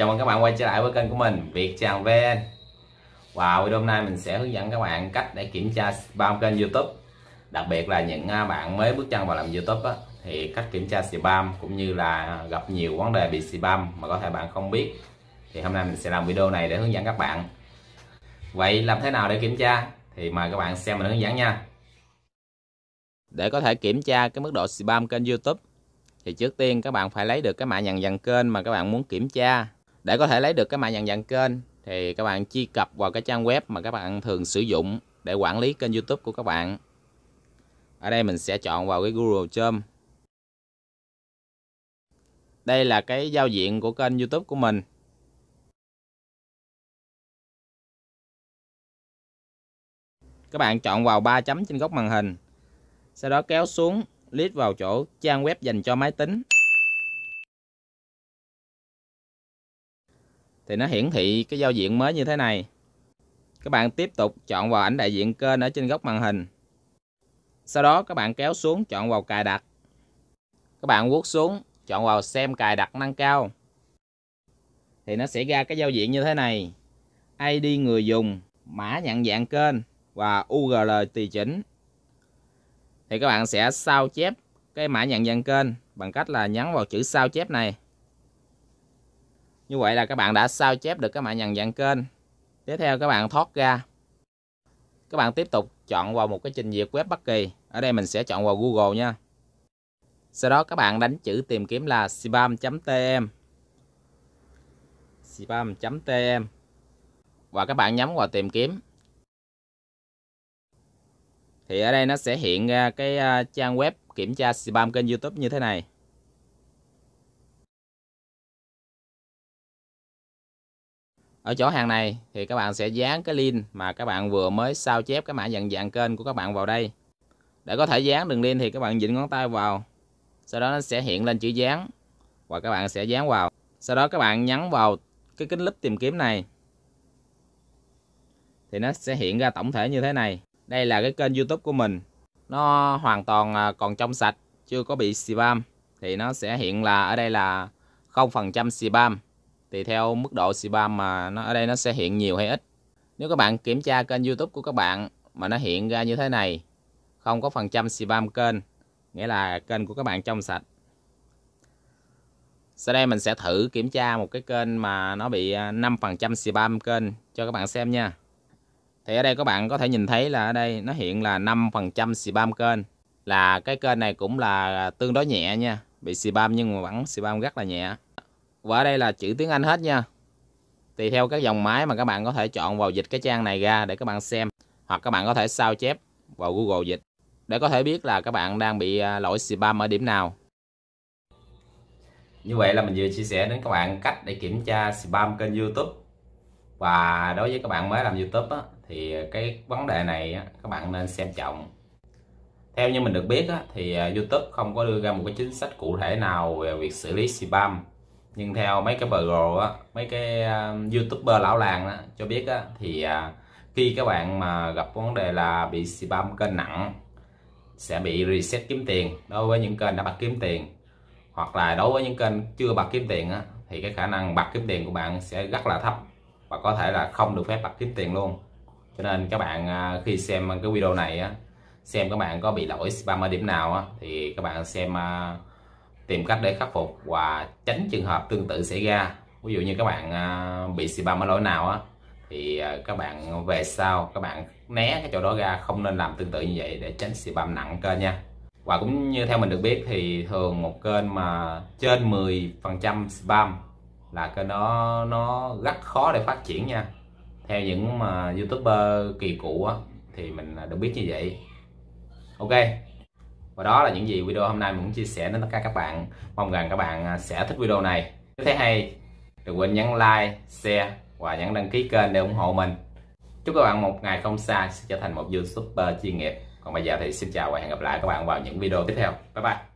Chào mừng các bạn quay trở lại với kênh của mình Việt Tràng VN Và wow, video hôm nay mình sẽ hướng dẫn các bạn cách để kiểm tra spam kênh YouTube Đặc biệt là những à, bạn mới bước chân vào làm YouTube á, thì cách kiểm tra spam cũng như là gặp nhiều vấn đề bị spam mà có thể bạn không biết thì hôm nay mình sẽ làm video này để hướng dẫn các bạn Vậy làm thế nào để kiểm tra thì mời các bạn xem mình hướng dẫn nha Để có thể kiểm tra cái mức độ spam kênh YouTube thì trước tiên các bạn phải lấy được cái mã nhận dạng kênh mà các bạn muốn kiểm tra để có thể lấy được cái mã nhận dạng kênh thì các bạn truy cập vào cái trang web mà các bạn thường sử dụng để quản lý kênh YouTube của các bạn. Ở đây mình sẽ chọn vào cái Google Chrome. Đây là cái giao diện của kênh YouTube của mình. Các bạn chọn vào ba chấm trên góc màn hình. Sau đó kéo xuống list vào chỗ trang web dành cho máy tính. thì nó hiển thị cái giao diện mới như thế này các bạn tiếp tục chọn vào ảnh đại diện kênh ở trên góc màn hình sau đó các bạn kéo xuống chọn vào cài đặt các bạn vuốt xuống chọn vào xem cài đặt nâng cao thì nó sẽ ra cái giao diện như thế này ID người dùng mã nhận dạng kênh và URL tùy chỉnh thì các bạn sẽ sao chép cái mã nhận dạng kênh bằng cách là nhấn vào chữ sao chép này như vậy là các bạn đã sao chép được cái mã nhận dạng kênh. Tiếp theo các bạn thoát ra. Các bạn tiếp tục chọn vào một cái trình duyệt web bất kỳ. Ở đây mình sẽ chọn vào Google nha. Sau đó các bạn đánh chữ tìm kiếm là spam.tm. spam.tm và các bạn nhấn vào tìm kiếm. Thì ở đây nó sẽ hiện ra cái à, trang web kiểm tra spam kênh YouTube như thế này. ở chỗ hàng này thì các bạn sẽ dán cái link mà các bạn vừa mới sao chép cái mã nhận dạng kênh của các bạn vào đây để có thể dán đường link thì các bạn dịnh ngón tay vào sau đó nó sẽ hiện lên chữ dán và các bạn sẽ dán vào sau đó các bạn nhấn vào cái kính lúp tìm kiếm này thì nó sẽ hiện ra tổng thể như thế này đây là cái kênh YouTube của mình nó hoàn toàn à, còn trong sạch chưa có bị spam thì nó sẽ hiện là ở đây là 0% spam tùy theo mức độ spam mà nó ở đây nó sẽ hiện nhiều hay ít nếu các bạn kiểm tra kênh YouTube của các bạn mà nó hiện ra như thế này không có phần trăm spam kênh nghĩa là kênh của các bạn trong sạch sau đây mình sẽ thử kiểm tra một cái kênh mà nó bị 5% à, spam kênh cho các bạn xem nha thì ở đây các bạn có thể nhìn thấy là ở đây nó hiện là 5% spam kênh là cái kênh này cũng là à, tương đối nhẹ nha bị spam nhưng mà vẫn spam rất là nhẹ và ở đây là chữ tiếng Anh hết nha tùy theo các dòng máy mà các bạn có thể chọn vào dịch cái trang này ra để các bạn xem hoặc các bạn có thể sao chép vào Google dịch để có thể biết là các bạn đang bị à, lỗi spam ở điểm nào như vậy là mình vừa chia sẻ đến các bạn cách để kiểm tra spam kênh YouTube và đối với các bạn mới làm YouTube á, thì cái vấn đề này á, các bạn nên xem trọng theo như mình được biết á, thì à, YouTube không có đưa ra một cái chính sách cụ thể nào về việc xử lý spam nhưng theo mấy cái blogger á mấy cái uh, youtuber lão làng á cho biết á thì uh, khi các bạn mà gặp vấn đề là bị spam kênh nặng sẽ bị reset kiếm tiền đối với những kênh đã bật kiếm tiền hoặc là đối với những kênh chưa bật kiếm tiền á thì cái khả năng bật kiếm tiền của bạn sẽ rất là thấp và có thể là không được phép bật kiếm tiền luôn cho nên các bạn à, khi xem cái video này á xem các bạn có bị lỗi spam ở điểm nào á thì các bạn xem tìm cách để khắc phục và tránh trường hợp tương tự xảy ra ví dụ như các bạn à, bị xì ba ở lỗi nào á thì à, các bạn về sau các bạn né cái chỗ đó ra không nên làm tương tự như vậy để tránh xì băm nặng kênh nha và cũng như theo mình được biết thì thường một kênh mà trên 10 phần trăm spam là kênh đó nó rất khó để phát triển nha theo những mà youtuber kỳ cũ á, thì mình được biết như vậy ok và đó là những gì video hôm nay mình muốn chia sẻ đến tất cả các bạn mong rằng các bạn à, sẽ thích video này nếu thấy hay đừng quên nhấn like share và nhấn đăng ký kênh để ủng hộ mình chúc các bạn một ngày không xa sẽ trở thành một youtuber chuyên nghiệp còn bây giờ thì xin chào và hẹn gặp lại các bạn vào những video tiếp theo bye bye